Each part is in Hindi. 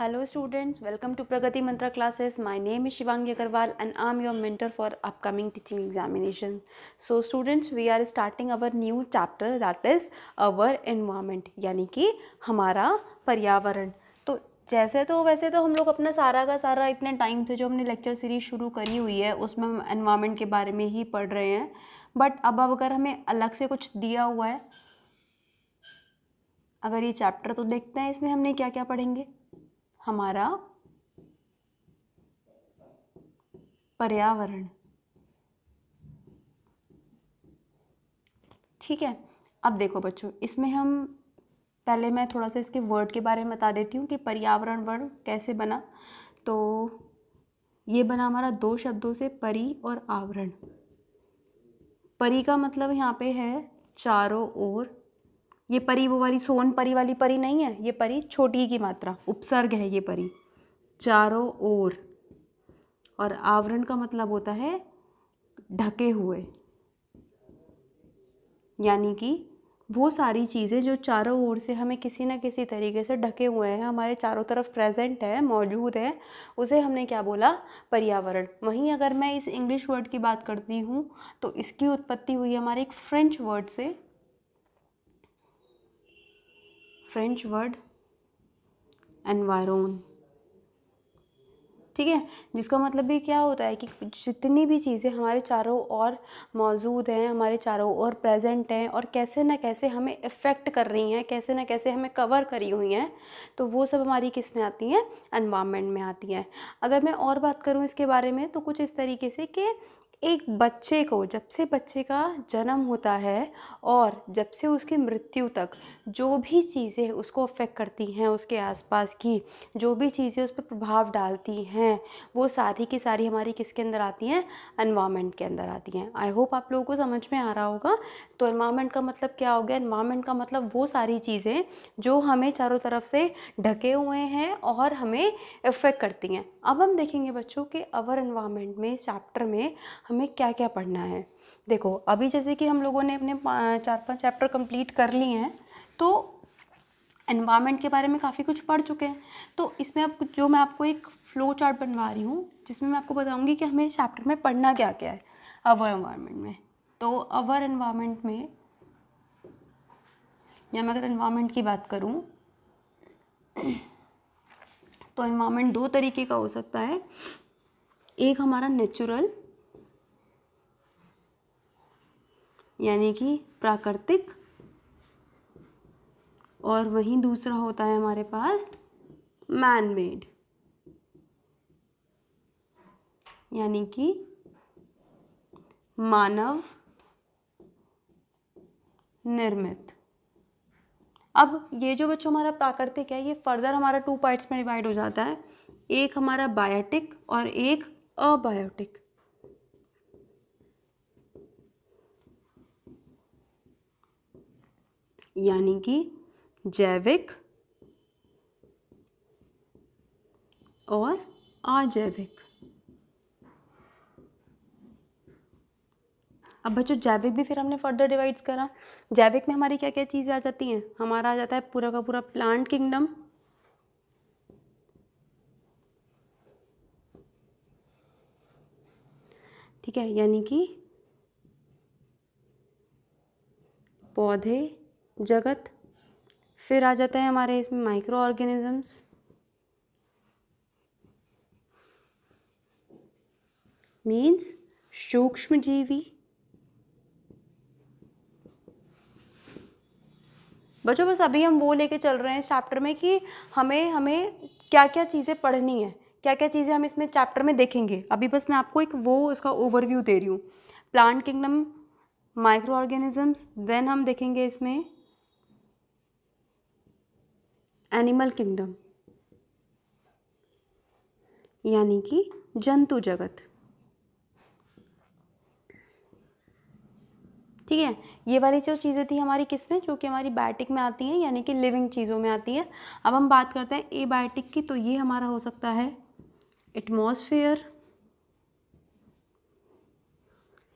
hello students welcome to Pragati Mantra classes my name is Shivangi Agarwal and I am your mentor for upcoming teaching examination so students we are starting our new chapter that is our environment यानी कि हमारा पर्यावरण तो जैसे तो वैसे तो हम लोग अपना सारा का सारा इतने टाइम से जो हमने लेक्चर सीरीज शुरू करी हुई है उसमें हम एनवायरमेंट के बारे में ही पढ़ रहे हैं बट अब अब अगर हमें अलग से कुछ दिया हुआ है अगर ये चैप्टर तो देखते हैं इसमें हमने क्या क्या पढ़ेंगे हमारा पर्यावरण ठीक है अब देखो बच्चों इसमें हम पहले मैं थोड़ा सा इसके वर्ड के बारे में बता देती हूँ कि पर्यावरण वर्ड कैसे बना तो ये बना हमारा दो शब्दों से परी और आवरण परी का मतलब यहाँ पे है चारों ओर ये परी वो वाली सोन परी वाली परी नहीं है ये परी छोटी की मात्रा उपसर्ग है ये परी चारों ओर और आवरण का मतलब होता है ढके हुए यानी कि वो सारी चीज़ें जो चारों ओर से हमें किसी न किसी तरीके से ढके हुए हैं हमारे चारों तरफ प्रेजेंट है मौजूद है उसे हमने क्या बोला पर्यावरण वहीं अगर मैं इस इंग्लिश वर्ड की बात करती हूँ तो इसकी उत्पत्ति हुई हमारे एक फ्रेंच वर्ड से फ्रेंच वर्ड एनवायरोन ठीक है जिसका मतलब भी क्या होता है कि जितनी भी चीज़ें हमारे चारों ओर मौजूद हैं हमारे चारों ओर प्रेजेंट हैं और कैसे ना कैसे हमें इफ़ेक्ट कर रही हैं कैसे ना कैसे हमें कवर करी हुई हैं तो वो सब हमारी किस में आती हैं एनवामेंट में आती हैं अगर मैं और बात करूँ इसके बारे में तो कुछ इस तरीके से कि एक बच्चे को जब से बच्चे का जन्म होता है और जब से उसकी मृत्यु तक जो भी चीज़ें उसको अफ़ेक्ट करती हैं उसके आसपास की जो भी चीज़ें उस पर प्रभाव डालती हैं वो सारी की सारी हमारी किसके अंदर आती हैं एनवामेंट के अंदर आती हैं आई होप आप लोगों को समझ में आ रहा होगा तो एनवामेंट का मतलब क्या हो गया एनवामेंट का मतलब वो सारी चीज़ें जो हमें चारों तरफ से ढके हुए हैं और हमें इफ़ेक्ट करती हैं अब हम देखेंगे बच्चों के अवर एनवामेंट में चैप्टर में हमें क्या क्या पढ़ना है देखो अभी जैसे कि हम लोगों ने अपने चार पांच चैप्टर कंप्लीट कर लिए हैं तो एनवायरनमेंट के बारे में काफ़ी कुछ पढ़ चुके हैं तो इसमें आप जो मैं आपको एक फ्लो चार्ट बनवा रही हूँ जिसमें मैं आपको बताऊँगी कि हमें चैप्टर में पढ़ना क्या क्या है अवर एनवायरनमेंट में तो अवर एनवायरनमेंट में या मैं अगर एनवायरमेंट की बात करूँ तो एनवायरमेंट दो तरीके का हो सकता है एक हमारा नेचुरल यानी कि प्राकृतिक और वहीं दूसरा होता है हमारे पास मैन मेड यानी कि मानव निर्मित अब ये जो बच्चों हमारा प्राकृतिक है ये फर्दर हमारा टू पार्ट्स में डिवाइड हो जाता है एक हमारा बायोटिक और एक अबायोटिक यानी कि जैविक और अजैविक अब बच्चों जैविक भी फिर हमने फर्दर डिवाइड्स करा जैविक में हमारी क्या क्या चीज़ें आ जाती हैं हमारा आ जाता है पूरा का पूरा प्लांट किंगडम ठीक है यानी कि पौधे जगत फिर आ जाता है हमारे इसमें माइक्रो ऑर्गेनिजम्स मीन्स सूक्ष्म जीवी बच्चों बस अभी हम वो लेके चल रहे हैं इस चैप्टर में कि हमें हमें क्या क्या चीज़ें पढ़नी है क्या क्या चीज़ें हम इसमें चैप्टर में देखेंगे अभी बस मैं आपको एक वो उसका ओवरव्यू दे रही हूँ plant kingdom micro organisms then हम देखेंगे इसमें एनिमल किंगडम यानी कि जंतु जगत ठीक है ये वाली जो चीज़ें थी हमारी किस में जो कि हमारी बायोटिक में आती हैं यानी कि लिविंग चीज़ों में आती है अब हम बात करते हैं ए बायोटिक की तो ये हमारा हो सकता है एटमॉस्फेयर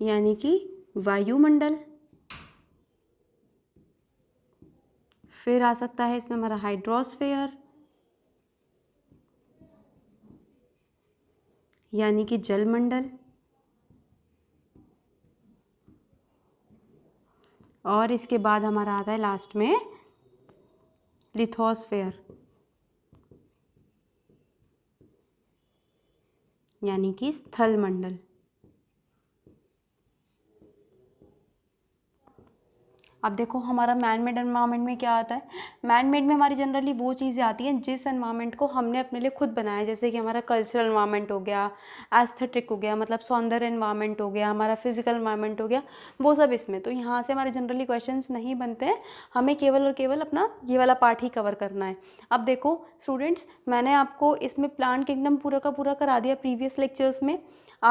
यानी कि वायुमंडल फिर आ सकता है इसमें हमारा हाइड्रोस्फेयर यानी कि जलमंडल और इसके बाद हमारा आता है लास्ट में लिथोस्फेयर यानी कि स्थल मंडल अब देखो हमारा मैन मेड एनवायरमेंट में क्या आता है मैन मेड में हमारी जनरली वो चीज़ें आती हैं जिस एनवायरमेंट को हमने अपने लिए खुद बनाया जैसे कि हमारा कल्चरल एनवायरमेंट हो गया एस्थेटिक हो गया मतलब सौंदर्य एनवायरमेंट हो गया हमारा फिजिकल एनवायरमेंट हो गया वो सब इसमें तो यहाँ से हमारे जनरली क्वेश्चन नहीं बनते हैं हमें केवल और केवल अपना ये वाला पार्ट ही कवर करना है अब देखो स्टूडेंट्स मैंने आपको इसमें प्लांट किंगडम पूरा का पूरा करा दिया प्रीवियस लेक्चर्स में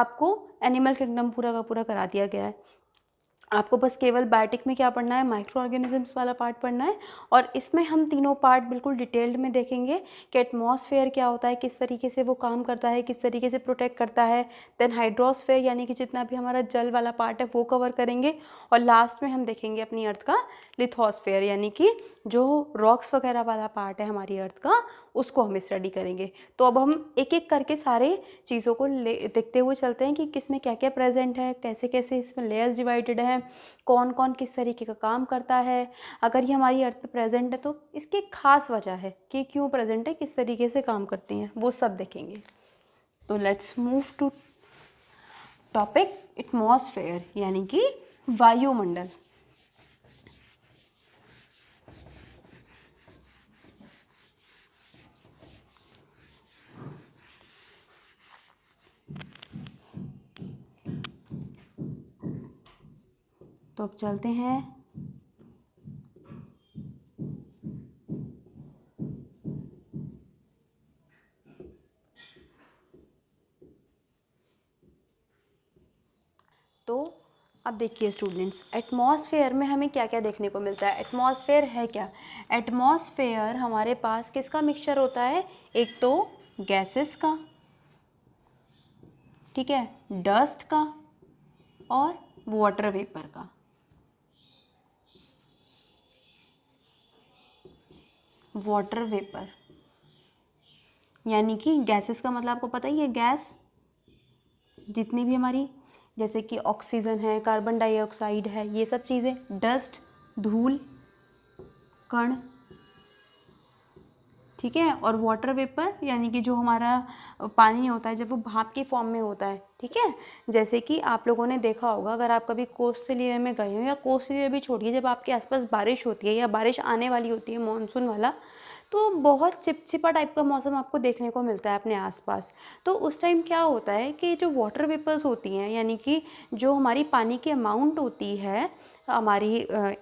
आपको एनिमल किंगडम पूरा का पूरा करा दिया गया है आपको बस केवल बायोटिक में क्या पढ़ना है माइक्रो ऑर्गेनिजम्स वाला पार्ट पढ़ना है और इसमें हम तीनों पार्ट बिल्कुल डिटेल्ड में देखेंगे कि एटमॉस्फेयर क्या होता है किस तरीके से वो काम करता है किस तरीके से प्रोटेक्ट करता है देन हाइड्रोस्फेयर यानी कि जितना भी हमारा जल वाला पार्ट है वो कवर करेंगे और लास्ट में हम देखेंगे अपनी अर्थ का लिथोस्फेयर यानी कि जो रॉक्स वगैरह वाला पार्ट है हमारी अर्थ का उसको हम स्टडी करेंगे तो अब हम एक एक करके सारे चीज़ों को ले देखते हुए चलते हैं कि किस में क्या क्या प्रेजेंट है कैसे कैसे इसमें लेयर्स डिवाइडेड हैं कौन कौन किस तरीके का काम करता है अगर ये हमारी अर्थ प्रेजेंट है तो इसकी खास वजह है कि क्यों प्रेजेंट है किस तरीके से काम करती हैं वो सब देखेंगे तो let's move to topic atmosphere यानी कि वायुमंडल तो अब चलते हैं तो अब देखिए स्टूडेंट्स एटमॉस्फेयर में हमें क्या क्या देखने को मिलता है एटमॉस्फेयर है क्या एटमॉस्फेयर हमारे पास किसका मिक्सचर होता है एक तो गैसेस का ठीक है डस्ट का और वाटर वेपर का वाटर वेपर यानी कि गैसेस का मतलब आपको पता ही है गैस जितनी भी हमारी जैसे कि ऑक्सीजन है कार्बन डाइऑक्साइड है ये सब चीज़ें डस्ट धूल कण ठीक है और वाटर वेपर यानी कि जो हमारा पानी होता है जब वो भाप के फॉर्म में होता है ठीक है जैसे कि आप लोगों ने देखा होगा अगर आप कभी कोस्ट एरिया में गए हो या कोस्ट एरिया भी छोड़िए जब आपके आसपास बारिश होती है या बारिश आने वाली होती है मानसून वाला तो बहुत चिपचिपा टाइप का मौसम आपको देखने को मिलता है अपने आसपास तो उस टाइम क्या होता है कि जो वाटर वेपर्स होती हैं यानी कि जो हमारी पानी की अमाउंट होती है हमारी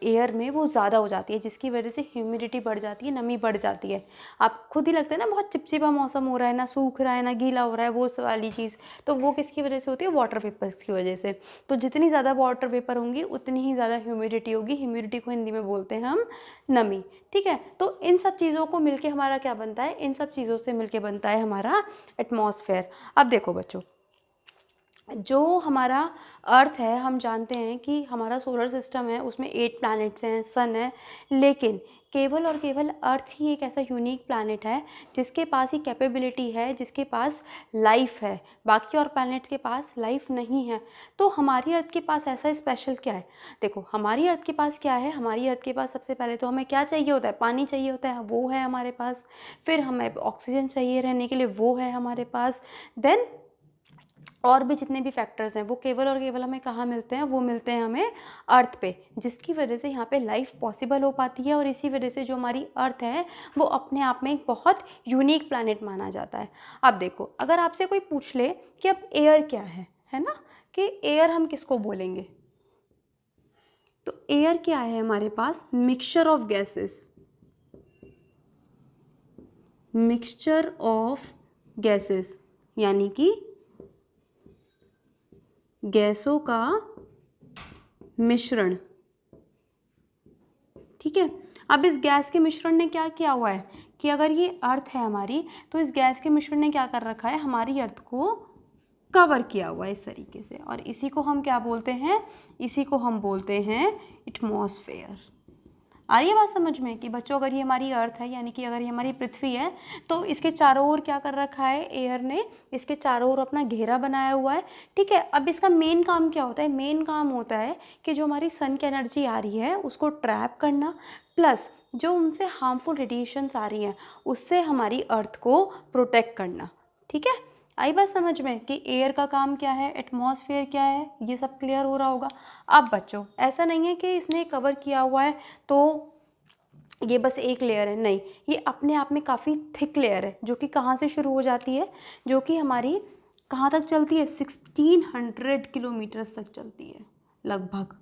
एयर में वो ज़्यादा हो जाती है जिसकी वजह से ह्यूमिडिटी बढ़ जाती है नमी बढ़ जाती है आप खुद ही लगता है ना बहुत चिपचिपा मौसम हो रहा है ना सूख रहा है ना गीला हो रहा है वो वाली चीज़ तो वो किसकी वजह से होती है वाटर पेपर्स की वजह से तो जितनी ज़्यादा वाटर पेपर होंगी उतनी ही ज़्यादा ह्यूमिडिटी होगी ह्यूमिडिटी को हिंदी में बोलते हैं हम नमी ठीक है तो इन सब चीज़ों को मिलकर हमारा क्या बनता है इन सब चीज़ों से मिलकर बनता है हमारा एटमोसफेयर अब देखो बच्चों जो हमारा अर्थ है हम जानते हैं कि हमारा सोलर सिस्टम है उसमें एट प्लैनेट्स हैं सन है लेकिन केवल और केवल अर्थ ही एक ऐसा यूनिक प्लानट है जिसके पास ही कैपेबिलिटी है जिसके पास लाइफ है बाकी और प्लानट्स के पास लाइफ नहीं है तो हमारी अर्थ के पास ऐसा स्पेशल क्या है देखो हमारी अर्थ के पास क्या है हमारी अर्थ के पास सबसे पहले तो हमें क्या चाहिए होता है पानी चाहिए होता है वो है हमारे पास फिर हमें ऑक्सीजन चाहिए रहने के लिए वो है हमारे पास देन और भी जितने भी फैक्टर्स हैं वो केवल और केवल हमें कहाँ मिलते हैं वो मिलते हैं हमें अर्थ पे जिसकी वजह से यहाँ पे लाइफ पॉसिबल हो पाती है और इसी वजह से जो हमारी अर्थ है वो अपने आप में एक बहुत यूनिक प्लानट माना जाता है अब देखो अगर आपसे कोई पूछ ले कि अब एयर क्या है है ना कि एयर हम किसको बोलेंगे तो एयर क्या है हमारे पास mixture of gases mixture of gases यानी कि गैसों का मिश्रण ठीक है अब इस गैस के मिश्रण ने क्या किया हुआ है कि अगर ये अर्थ है हमारी तो इस गैस के मिश्रण ने क्या कर रखा है हमारी अर्थ को कवर किया हुआ है इस तरीके से और इसी को हम क्या बोलते हैं इसी को हम बोलते हैं एटमॉस्फेयर आ रही है बात समझ में कि बच्चों अगर ये हमारी अर्थ है यानी कि अगर ये हमारी पृथ्वी है तो इसके चारों ओर क्या कर रखा है एयर ने इसके चारों ओर अपना घेरा बनाया हुआ है ठीक है अब इसका मेन काम क्या होता है मेन काम होता है कि जो हमारी सन की एनर्जी आ रही है उसको ट्रैप करना प्लस जो उनसे हार्मफुल रेडिएशंस आ रही हैं उससे हमारी अर्थ को प्रोटेक्ट करना ठीक है आई बात समझ में कि एयर का काम क्या है एटमॉस्फेयर क्या है ये सब क्लियर हो रहा होगा अब बच्चों ऐसा नहीं है कि इसने कवर किया हुआ है तो ये बस एक लेयर है नहीं ये अपने आप में काफ़ी थिक लेयर है जो कि कहाँ से शुरू हो जाती है जो कि हमारी कहाँ तक चलती है सिक्सटीन हंड्रेड किलोमीटर्स तक चलती है लगभग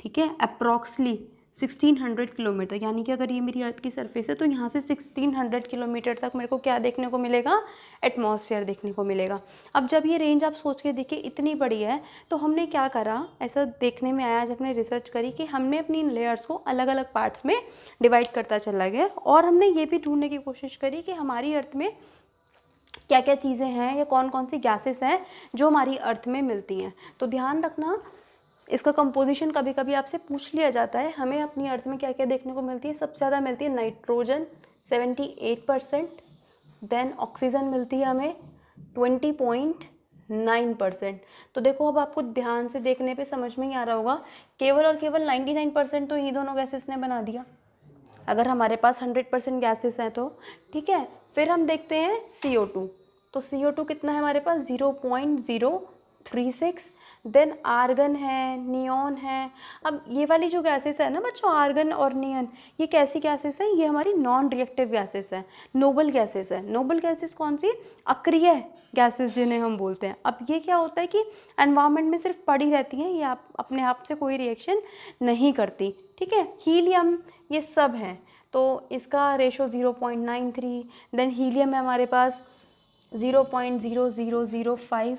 ठीक है अप्रॉक्सली 1600 किलोमीटर यानी कि अगर ये मेरी अर्थ की सरफेस है तो यहाँ से 1600 किलोमीटर तक मेरे को क्या देखने को मिलेगा एटमॉस्फेयर देखने को मिलेगा अब जब ये रेंज आप सोच के देखिए इतनी बड़ी है तो हमने क्या करा ऐसा देखने में आया जब हमने रिसर्च करी कि हमने अपनी लेयर्स को अलग अलग पार्ट्स में डिवाइड करता चला गया और हमने ये भी ढूंढने की कोशिश करी कि हमारी अर्थ में क्या क्या चीज़ें हैं या कौन कौन सी गैसेस हैं जो हमारी अर्थ में मिलती हैं तो ध्यान रखना इसका कंपोजिशन कभी कभी आपसे पूछ लिया जाता है हमें अपनी अर्थ में क्या क्या देखने को मिलती है सबसे ज़्यादा मिलती है nitrogen seventy eight percent then oxygen मिलती है हमें ट्वेंटी पॉइंट नाइन परसेंट तो देखो अब आपको ध्यान से देखने पे समझ में ही आ रहा होगा केवल और केवल नाइन्टी नाइन परसेंट तो इन्हीं दोनों गैसेस ने बना दिया अगर हमारे पास हंड्रेड परसेंट गैसेस हैं तो ठीक है फिर हम देखते हैं सी ओ टू तो सी ओ टू कितना है हमारे पास zero point zero three six then argon है नियॉन है अब ये वाली जो गैसेस है ना बच्चों आर्गन और नियन ये कैसी गैसेस हैं ये हमारी नॉन रिएक्टिव गैसेस हैं नोबल गैसेस हैं नोबल गैसेस कौन सी अक्रिय गैसेस जिन्हें हम बोलते हैं अब ये क्या होता है कि एनवायरमेंट में सिर्फ पड़ी रहती हैं ये आप अपने आप से कोई रिएक्शन नहीं करती ठीक है हीलियम ये सब हैं तो इसका ratio zero point nine three then helium है हमारे पास zero point zero zero zero five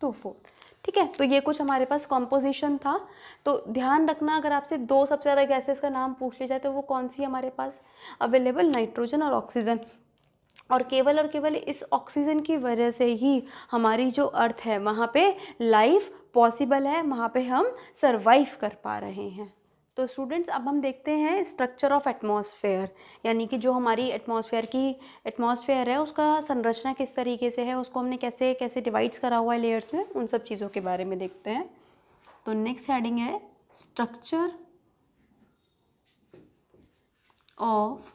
two four ठीक है तो ये कुछ हमारे पास कॉम्पोजिशन था तो ध्यान रखना अगर आपसे दो सबसे ज़्यादा गैसेस का नाम पूछ लिया जाए तो वो कौन सी हमारे पास अवेलेबल नाइट्रोजन और ऑक्सीजन और केवल और केवल इस ऑक्सीजन की वजह से ही हमारी जो अर्थ है वहाँ पे लाइफ पॉसिबल है वहाँ पे हम सरवाइव कर पा रहे हैं तो स्टूडेंट्स अब हम देखते हैं स्ट्रक्चर ऑफ एटमॉस्फेयर यानी कि जो हमारी एटमॉस्फेयर की एटमॉस्फेयर है उसका संरचना किस तरीके से है उसको हमने कैसे कैसे डिवाइड्स करा हुआ है लेयर्स में उन सब चीज़ों के बारे में देखते हैं तो नेक्स्ट हेडिंग है स्ट्रक्चर ऑफ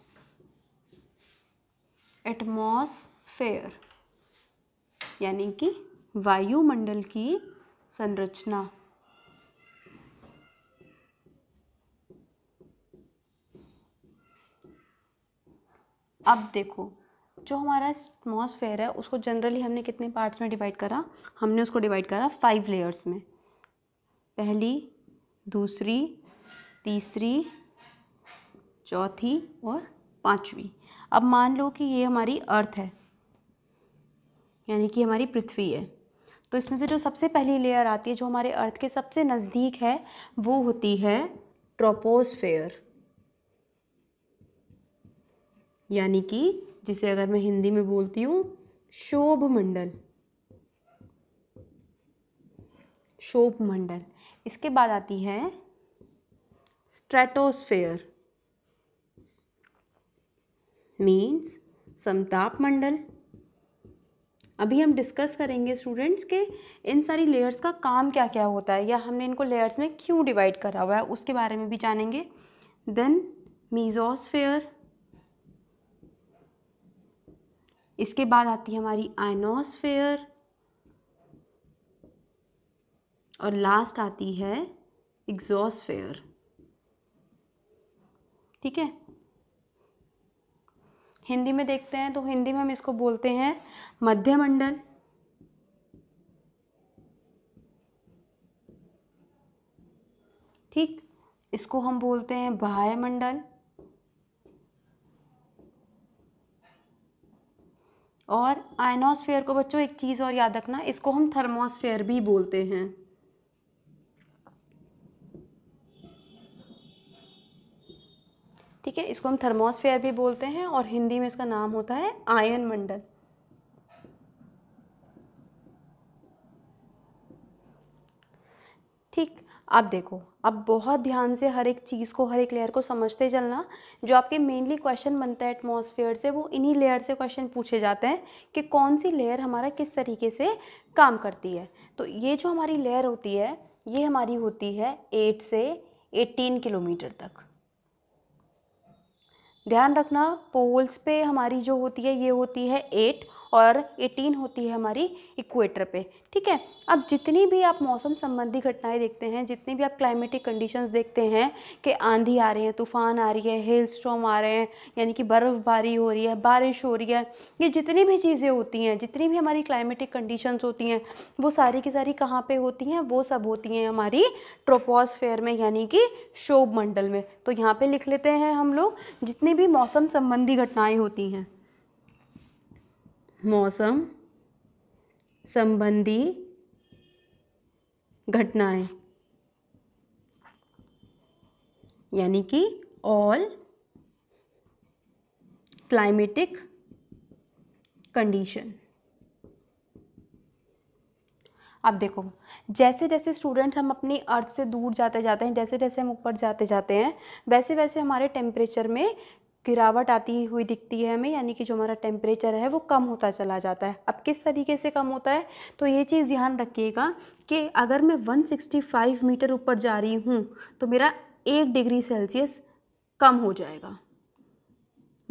एटमॉस्फेयर यानी कि वायुमंडल की संरचना अब देखो जो हमारा एटमोसफेयर है उसको जनरली हमने कितने पार्ट्स में डिवाइड करा हमने उसको डिवाइड करा फाइव लेयर्स में पहली दूसरी तीसरी चौथी और पांचवी अब मान लो कि ये हमारी अर्थ है यानी कि हमारी पृथ्वी है तो इसमें से जो सबसे पहली लेयर आती है जो हमारे अर्थ के सबसे नज़दीक है वो होती है ट्रोपोसफेयर यानी कि जिसे अगर मैं हिंदी में बोलती हूँ शोभ मंडल शोभ मंडल इसके बाद आती है स्ट्रेटोस्फेयर मीन्स समताप मंडल अभी हम डिस्कस करेंगे स्टूडेंट्स के इन सारी लेयर्स का काम क्या क्या होता है या हमने इनको लेयर्स में क्यों डिवाइड करा हुआ है उसके बारे में भी जानेंगे देन मीजोस्फेयर इसके बाद आती है हमारी आइनोसफेयर और लास्ट आती है एग्जॉस्फेयर ठीक है हिंदी में देखते हैं तो हिंदी में हम इसको बोलते हैं मध्यमंडल ठीक इसको हम बोलते हैं बाह्यमंडल और आयनोस्फेयर को बच्चों एक चीज़ और याद रखना इसको हम थर्मोस्फेयर भी बोलते हैं ठीक है इसको हम थर्मोस्फेयर भी बोलते हैं और हिंदी में इसका नाम होता है आयन मंडल अब देखो अब बहुत ध्यान से हर एक चीज़ को हर एक लेयर को समझते चलना जो आपके मेनली क्वेश्चन बनता है एटमॉस्फेयर से वो इन्हीं लेयर से क्वेश्चन पूछे जाते हैं कि कौन सी लेयर हमारा किस तरीके से काम करती है तो ये जो हमारी लेयर होती है ये हमारी होती है एट से एटीन किलोमीटर तक ध्यान रखना पोल्स पे हमारी जो होती है ये होती है एट और 18 होती है हमारी इक्वेटर पे ठीक है अब जितनी भी आप मौसम संबंधी घटनाएं देखते हैं जितनी भी आप क्लाइमेटिक कंडीशंस देखते हैं कि आंधी आ रही है तूफान आ रही है हेल स्टॉम आ रहे हैं यानी कि बर्फ़बारी हो रही है बारिश हो रही है ये जितनी भी चीज़ें होती हैं जितनी भी हमारी क्लाइमेटिक कंडीशन होती हैं वो सारी की सारी कहाँ पर होती हैं वो सब होती हैं हमारी ट्रोपोसफेयर में यानी कि शोभ मंडल में तो यहाँ पर लिख लेते हैं हम लोग जितनी भी मौसम संबंधी घटनाएँ होती हैं मौसम संबंधी घटनाएं यानी कि ऑल क्लाइमेटिक कंडीशन अब देखो जैसे जैसे स्टूडेंट्स हम अपनी अर्थ से दूर जाते जाते हैं जैसे जैसे हम ऊपर जाते जाते हैं वैसे वैसे हमारे टेम्परेचर में गिरावट आती हुई दिखती है हमें यानी कि जो हमारा टेम्परेचर है वो कम होता चला जाता है अब किस तरीके से कम होता है तो ये चीज़ ध्यान रखिएगा कि अगर मैं 165 मीटर ऊपर जा रही हूँ तो मेरा एक डिग्री सेल्सियस कम हो जाएगा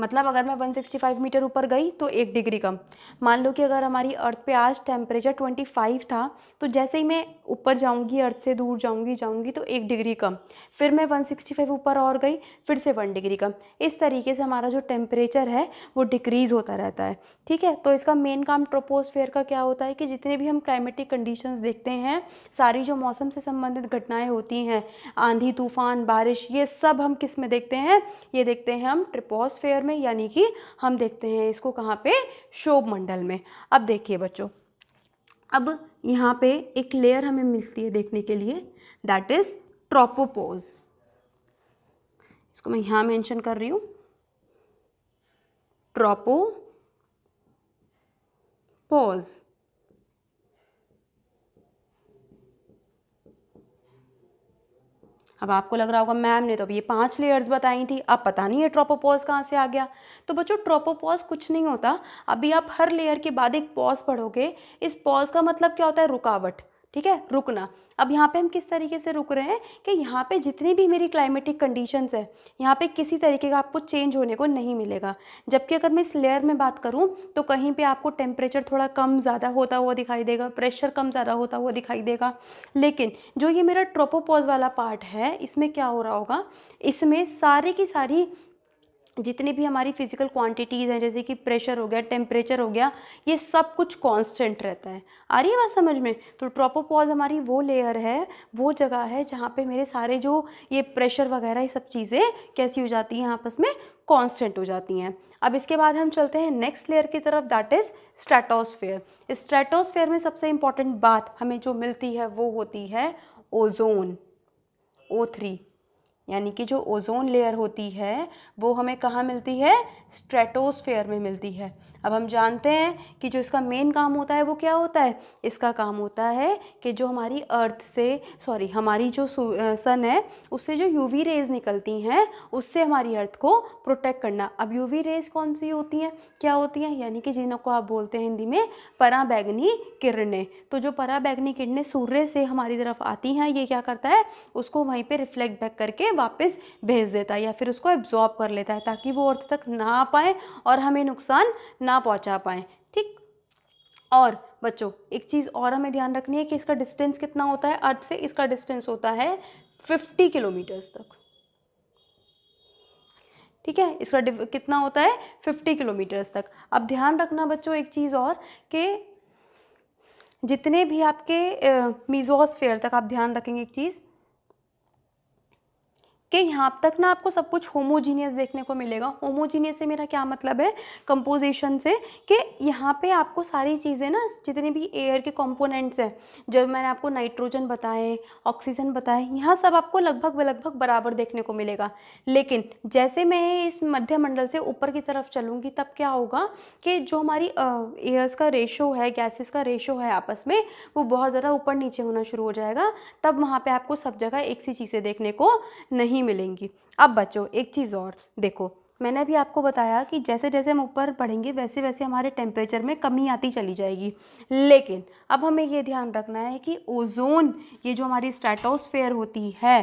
मतलब अगर मैं 165 मीटर ऊपर गई तो एक डिग्री कम मान लो कि अगर हमारी अर्थ पे आज टेम्परेचर 25 था तो जैसे ही मैं ऊपर जाऊंगी अर्थ से दूर जाऊंगी जाऊंगी तो एक डिग्री कम फिर मैं 165 ऊपर और गई फिर से वन डिग्री कम इस तरीके से हमारा जो टेम्परेचर है वो डिक्रीज़ होता रहता है ठीक है तो इसका मेन काम ट्रोपोस्फेयर का क्या होता है कि जितने भी हम क्लाइमेटिक कंडीशन देखते हैं सारी जो मौसम से संबंधित घटनाएँ होती हैं आंधी तूफान बारिश ये सब हम किस में देखते हैं ये देखते हैं हम ट्रिपोसफेयर सेंटर में यानी कि हम देखते हैं इसको कहाँ पे शोभ मंडल में अब देखिए बच्चों अब यहाँ पे एक लेयर हमें मिलती है देखने के लिए दैट इज़ ट्रोपोपोज इसको मैं यहाँ मेंशन कर रही हूँ ट्रोपोपोज अब आपको लग रहा होगा मैम ने तो अब ये पांच लेयर्स बताई थी अब पता नहीं है ट्रोपोपॉज कहाँ से आ गया तो बच्चों ट्रोपोपॉज कुछ नहीं होता अभी आप हर लेयर के बाद एक पॉज पढ़ोगे इस पॉज का मतलब क्या होता है रुकावट ठीक है रुकना अब यहाँ पे हम किस तरीके से रुक रहे हैं कि यहाँ पे जितनी भी मेरी क्लाइमेटिक कंडीशंस है यहाँ पे किसी तरीके का आपको चेंज होने को नहीं मिलेगा जबकि अगर मैं इस लेयर में बात करूँ तो कहीं पे आपको टेम्परेचर थोड़ा कम ज़्यादा होता हुआ दिखाई देगा प्रेशर कम ज़्यादा होता हुआ दिखाई देगा लेकिन जो ये मेरा ट्रोपोपोज वाला पार्ट है इसमें क्या हो रहा होगा इसमें सारी की सारी जितनी भी हमारी फिजिकल क्वांटिटीज़ हैं जैसे कि प्रेशर हो गया टेम्परेचर हो गया ये सब कुछ कांस्टेंट रहता है आ रही है बात समझ में तो ट्रोपोपॉज हमारी वो लेयर है वो जगह है जहाँ पे मेरे सारे जो ये प्रेशर वगैरह ये सब चीज़ें कैसी हो जाती हैं आपस में कांस्टेंट हो जाती हैं अब इसके बाद हम चलते हैं नेक्स्ट लेयर की तरफ दैट इज़ स्ट्रेटोसफेयर स्ट्रेटोसफेयर में सबसे इंपॉर्टेंट बात हमें जो मिलती है वो होती है ओजोन ओ थ्री यानी कि जो ओज़ोन लेयर होती है वो हमें कहाँ मिलती है स्ट्रेटोस्फेयर में मिलती है अब हम जानते हैं कि जो इसका मेन काम होता है वो क्या होता है इसका काम होता है कि जो हमारी अर्थ से सॉरी हमारी जो सन है उससे जो यूवी रेज़ निकलती हैं उससे हमारी अर्थ को प्रोटेक्ट करना अब यूवी रेज़ कौन सी होती हैं क्या होती हैं यानी कि जिनको आप बोलते हैं हिंदी में पराबैगनी किरणें तो जो पराबैगनी किरणें सूर्य से हमारी तरफ आती हैं ये क्या करता है उसको वहीं पर रिफ्लेक्ट बैक करके करके वापस भेज देता है या फिर उसको एब्जॉर्ब कर लेता है ताकि वो अर्थ तक ना आ पाए और हमें नुकसान ना पहुंचा पाए ठीक और बच्चों एक चीज़ और हमें ध्यान रखनी है कि इसका डिस्टेंस कितना होता है अर्थ से इसका डिस्टेंस होता है फिफ्टी किलोमीटर्स तक ठीक है इसका कितना होता है फिफ्टी किलोमीटर्स तक अब ध्यान रखना बच्चों एक चीज़ और कि जितने भी आपके मीजोसफेयर तक आप ध्यान रखेंगे एक चीज़ कि यहाँ तक ना आपको सब कुछ होमोजीनियस देखने को मिलेगा होमोजीनियस से मेरा क्या मतलब है कंपोजिशन से कि यहाँ पे आपको सारी चीज़ें ना जितने भी एयर के कंपोनेंट्स हैं जब मैंने आपको नाइट्रोजन बताए ऑक्सीजन बताए यहाँ सब आपको लगभग लगभग बराबर देखने को मिलेगा लेकिन जैसे मैं इस मध्य मंडल से ऊपर की तरफ चलूँगी तब क्या होगा कि जो हमारी एयर्स का रेशो है गैसेस का रेशो है आपस में वो बहुत ज़्यादा ऊपर नीचे होना शुरू हो जाएगा तब वहाँ पर आपको सब जगह एक सी चीज़ें देखने को नहीं नहीं मिलेंगी अब बच्चों एक चीज़ और देखो मैंने अभी आपको बताया कि जैसे जैसे हम ऊपर बढ़ेंगे वैसे वैसे हमारे टेम्परेचर में कमी आती चली जाएगी लेकिन अब हमें ये ध्यान रखना है कि ओजोन ये जो हमारी स्ट्रेटोस्फेयर होती है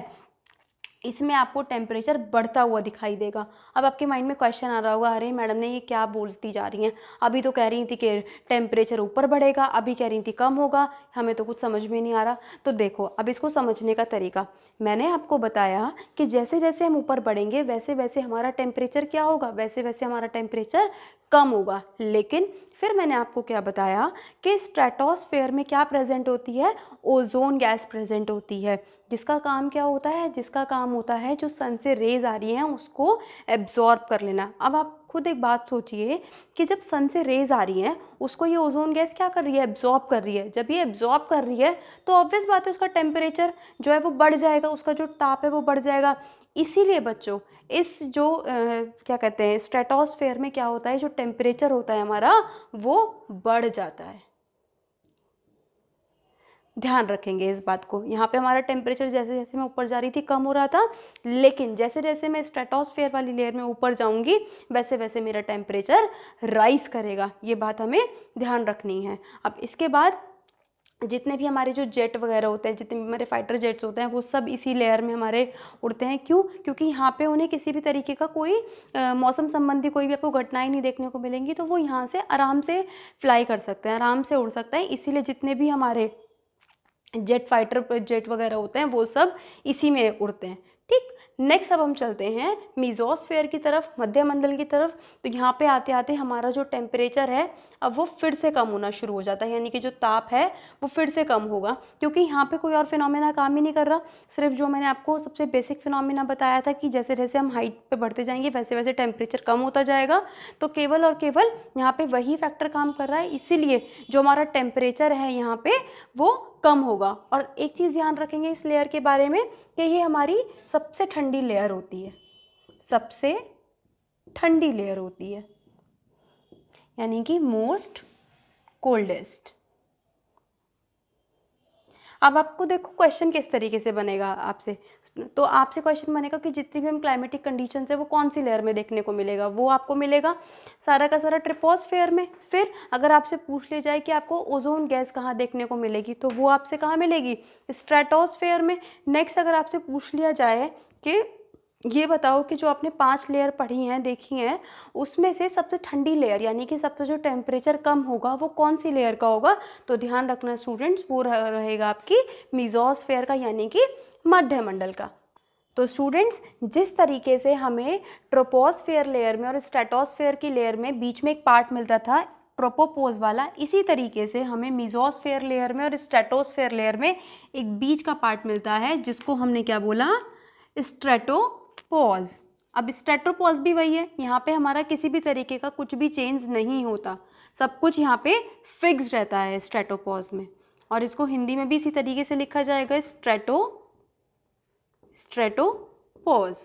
इसमें आपको टेम्परेचर बढ़ता हुआ दिखाई देगा अब आपके माइंड में क्वेश्चन आ रहा होगा अरे मैडम ने ये क्या बोलती जा रही हैं अभी तो कह रही थी कि टेम्परेचर ऊपर बढ़ेगा अभी कह रही थी कम होगा हमें तो कुछ समझ में नहीं आ रहा तो देखो अब इसको समझने का तरीका मैंने आपको बताया कि जैसे जैसे हम ऊपर बढ़ेंगे वैसे वैसे हमारा टेम्परेचर क्या होगा वैसे वैसे हमारा टेम्परेचर कम होगा लेकिन फिर मैंने आपको क्या बताया कि स्ट्रेटोसफेयर में क्या प्रेजेंट होती है ओजोन गैस प्रेजेंट होती है जिसका काम क्या होता है जिसका काम होता है जो सन से रेज आ रही हैं उसको एब्जॉर्ब कर लेना अब आप खुद एक बात सोचिए कि जब सन से रेज आ रही हैं उसको ये ओजोन गैस क्या कर रही है एब्जॉर्ब कर रही है जब ये एब्जॉर्ब कर रही है तो ऑब्वियस बात है उसका टेम्परेचर जो है वो बढ़ जाएगा उसका जो ताप है वो बढ़ जाएगा इसीलिए बच्चों इस जो आ, क्या कहते हैं स्ट्रेटोसफेयर में क्या होता है जो टेम्परेचर होता है हमारा वो बढ़ जाता है ध्यान रखेंगे इस बात को यहाँ पे हमारा टेम्परेचर जैसे जैसे मैं ऊपर जा रही थी कम हो रहा था लेकिन जैसे जैसे मैं स्ट्रेटोसफेयर वाली लेयर में ऊपर जाऊँगी वैसे वैसे मेरा टेम्परेचर राइज करेगा ये बात हमें ध्यान रखनी है अब इसके बाद जितने भी हमारे जो जेट वगैरह होते हैं जितने भी हमारे फाइटर जेट्स होते हैं वो सब इसी लेयर में हमारे उड़ते हैं क्यों क्योंकि यहाँ पे उन्हें किसी भी तरीके का कोई आ, मौसम संबंधी कोई भी आपको घटनाएं नहीं देखने को मिलेंगी तो वो यहाँ से आराम से फ्लाई कर सकते हैं आराम से उड़ सकते हैं इसीलिए जितने भी हमारे जेट फाइटर जेट वगैरह होते हैं वो सब इसी में उड़ते हैं ठीक नेक्स्ट अब हम चलते हैं मिजोसफेयर की तरफ मध्यमंडल की तरफ तो यहाँ पे आते आते हमारा जो टेम्परेचर है अब वो फिर से कम होना शुरू हो जाता है यानी कि जो ताप है वो फिर से कम होगा क्योंकि यहाँ पे कोई और फिनोमेना काम ही नहीं कर रहा सिर्फ जो मैंने आपको सबसे बेसिक फिनोमेना बताया था कि जैसे जैसे हम हाइट पर बढ़ते जाएंगे वैसे वैसे टेम्परेचर कम होता जाएगा तो केवल और केवल यहाँ पर वही फैक्टर काम कर रहा है इसीलिए जो हमारा टेम्परेचर है यहाँ पर वो कम होगा और एक चीज़ ध्यान रखेंगे इस लेयर के बारे में कि ये हमारी सबसे ठंडी लेयर होती है सबसे ठंडी लेयर होती है यानी कि मोस्ट कोल्डेस्ट अब आपको देखो क्वेश्चन किस तरीके से बनेगा आपसे तो आपसे क्वेश्चन बनेगा कि जितनी भी हम क्लाइमेटिक कंडीशन है वो कौन सी लेयर में देखने को मिलेगा वो आपको मिलेगा सारा का सारा ट्रिपोस में फिर अगर आपसे पूछ लिया जाए कि आपको ओजोन गैस कहाँ देखने को मिलेगी तो वो आपसे कहाँ मिलेगी स्ट्रेटोसफेयर में नेक्स्ट अगर आपसे पूछ लिया जाए कि ये बताओ कि जो आपने पांच लेयर पढ़ी हैं देखी हैं उसमें से सबसे ठंडी लेयर यानी कि सबसे जो टेम्परेचर कम होगा वो कौन सी लेयर का होगा तो ध्यान रखना स्टूडेंट्स वो रहेगा आपकी मिजोसफेयर का यानी कि मध्यमंडल का तो स्टूडेंट्स जिस तरीके से हमें ट्रोपोस्फेयर लेयर में और स्टेटोसफेयर की लेयर में बीच में एक पार्ट मिलता था ट्रोपोपोज वाला इसी तरीके से हमें मिजोसफेयर लेयर में और स्टेटोसफेयर लेयर में एक बीच का पार्ट मिलता है जिसको हमने क्या बोला स्ट्रेटो पॉज अब स्टेट्रोपॉज भी वही है यहाँ पे हमारा किसी भी तरीके का कुछ भी चेंज नहीं होता सब कुछ यहाँ पे फिक्स रहता है स्ट्रेटोपॉज में और इसको हिंदी में भी इसी तरीके से लिखा जाएगा स्ट्रेटो पॉज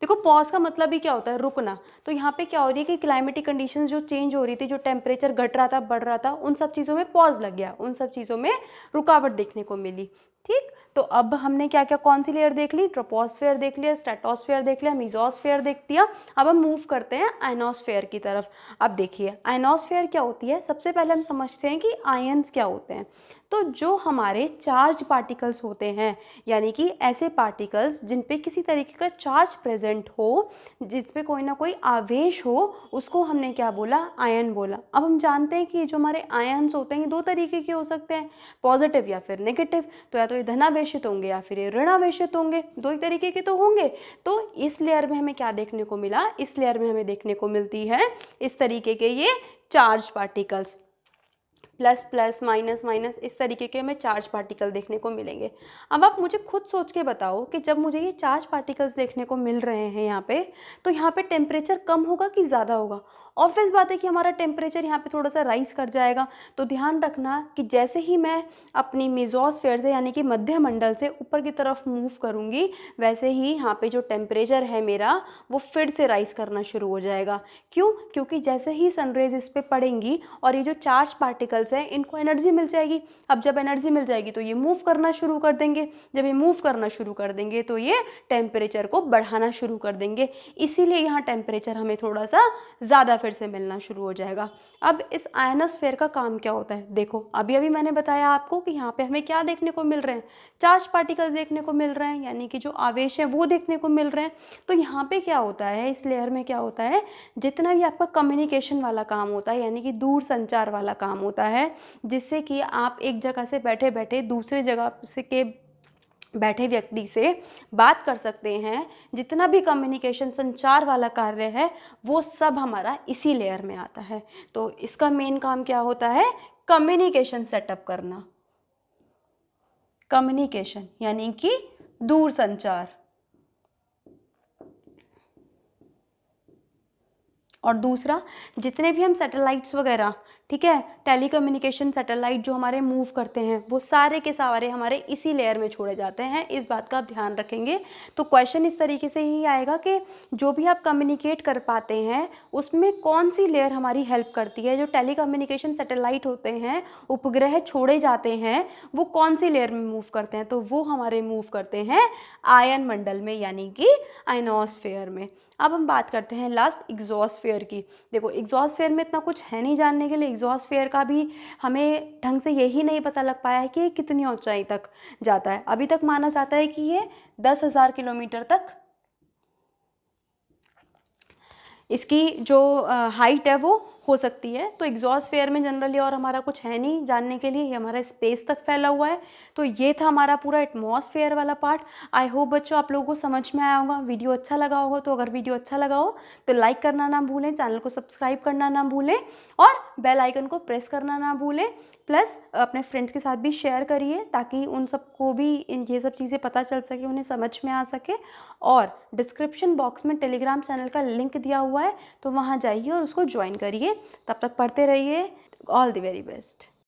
देखो पॉज का मतलब ही क्या होता है रुकना तो यहाँ पे क्या हो रही है कि क्लाइमेटिक कंडीशंस जो चेंज हो रही थी जो टेम्परेचर घट रहा था बढ़ रहा था उन सब चीज़ों में पॉज लग गया उन सब चीज़ों में रुकावट देखने को मिली ठीक तो अब हमने क्या क्या कौन सी लेयर देख ली ट्रोपोस्फेयर देख लिया स्टेटोस्फेयर देख लिया मिजोस्फेयर देख दिया अब हम मूव करते हैं आइनोस्फेयर की तरफ अब देखिए आइनोस्फेयर क्या होती है सबसे पहले हम समझते हैं कि आयन्स क्या होते हैं तो जो हमारे चार्ज पार्टिकल्स होते हैं यानी कि ऐसे पार्टिकल्स जिन पे किसी तरीके का चार्ज प्रेजेंट हो जिस पे कोई ना कोई आवेश हो उसको हमने क्या बोला आयन बोला अब हम जानते हैं कि जो हमारे आयन्स होते हैं ये दो तरीके के हो सकते हैं पॉजिटिव या फिर नेगेटिव तो या तो ये धनावेश आवेशित होंगे या फिर ये ऋण आवेशित होंगे दो ही तरीके के तो होंगे तो इस लेयर में हमें क्या देखने को मिला इस लेयर में हमें देखने को मिलती है इस तरीके के ये charge particles plus plus minus minus इस तरीके के हमें चार्ज पार्टिकल देखने को मिलेंगे अब आप मुझे खुद सोच के बताओ कि जब मुझे ये चार्ज पार्टिकल्स देखने को मिल रहे हैं यहाँ पे तो यहाँ पे टेम्परेचर कम होगा कि ज़्यादा होगा ऑब्वियस बात है कि हमारा टेम्परेचर यहाँ पे थोड़ा सा राइज कर जाएगा तो ध्यान रखना कि जैसे ही मैं अपनी फेयर से यानी कि मध्य मंडल से ऊपर की तरफ मूव करूँगी वैसे ही यहाँ पे जो टेम्परेचर है मेरा वो फिर से राइज करना शुरू हो जाएगा क्यों क्योंकि जैसे ही सनरेज इस पर पड़ेंगी और ये जो चार्ज पार्टिकल्स हैं इनको एनर्जी मिल जाएगी अब जब एनर्जी मिल जाएगी तो ये मूव करना शुरू कर देंगे जब ये मूव करना शुरू कर देंगे तो ये टेम्परेचर को बढ़ाना शुरू कर देंगे इसीलिए यहाँ टेम्परेचर हमें थोड़ा सा ज़्यादा फिर से मिलना शुरू हो जाएगा अब इस आयनोस्फेयर का काम क्या होता है देखो अभी अभी मैंने बताया आपको कि यहाँ पे हमें क्या देखने को मिल रहे हैं चार्ज पार्टिकल्स देखने को मिल रहे हैं यानी कि जो आवेश है वो देखने को मिल रहे हैं तो यहाँ पे क्या होता है इस लेयर में क्या होता है जितना भी आपका कम्युनिकेशन वाला काम होता है यानी कि दूर संचार वाला काम होता है जिससे कि आप एक जगह से बैठे बैठे दूसरे जगह से के बैठे व्यक्ति से बात कर सकते हैं जितना भी कम्युनिकेशन संचार वाला कार्य है वो सब हमारा इसी लेयर में आता है तो इसका मेन काम क्या होता है कम्युनिकेशन सेटअप करना कम्युनिकेशन यानी कि दूर संचार और दूसरा जितने भी हम सैटेलाइट्स वगैरह ठीक है कम्युनिकेशन सैटेलाइट जो हमारे मूव करते हैं वो सारे के सारे हमारे इसी लेयर में छोड़े जाते हैं इस बात का आप ध्यान रखेंगे तो क्वेश्चन इस तरीके से ही आएगा कि जो भी आप कम्युनिकेट कर पाते हैं उसमें कौन सी लेयर हमारी हेल्प करती है जो टेली कम्युनिकेशन सेटेलाइट होते हैं उपग्रह छोड़े जाते हैं वो कौन सी लेयर में मूव करते हैं तो वो हमारे मूव करते हैं आयन मंडल में यानी कि आइनोसफेयर में अब हम बात करते हैं लास्ट एग्जॉस्ट फेयर की देखो एग्जॉस्ट फेयर में इतना कुछ है नहीं जानने के लिए एग्जॉस्ट फेयर का भी हमें ढंग से यही नहीं पता लग पाया है कि ये कितनी ऊंचाई तक जाता है अभी तक माना जाता है कि ये दस हज़ार किलोमीटर तक इसकी जो हाइट है वो हो सकती है तो एग्जॉस्ट फेयर में जनरली और हमारा कुछ है नहीं जानने के लिए ये हमारा स्पेस तक फैला हुआ है तो ये था हमारा पूरा एटमॉस्फेयर वाला पार्ट आई होप बच्चों आप लोगों को समझ में आया होगा वीडियो अच्छा लगा होगा तो अगर वीडियो अच्छा लगा हो तो लाइक करना ना भूलें चैनल को सब्सक्राइब करना ना भूलें और बेल आइकन को प्रेस करना ना भूलें प्लस अपने फ्रेंड्स के साथ भी शेयर करिए ताकि उन सबको भी ये सब चीज़ें पता चल सके उन्हें समझ में आ सके और डिस्क्रिप्शन बॉक्स में टेलीग्राम चैनल का लिंक दिया हुआ है तो वहाँ जाइए और उसको ज्वाइन करिए तब तक पढ़ते रहिए ऑल द वेरी बेस्ट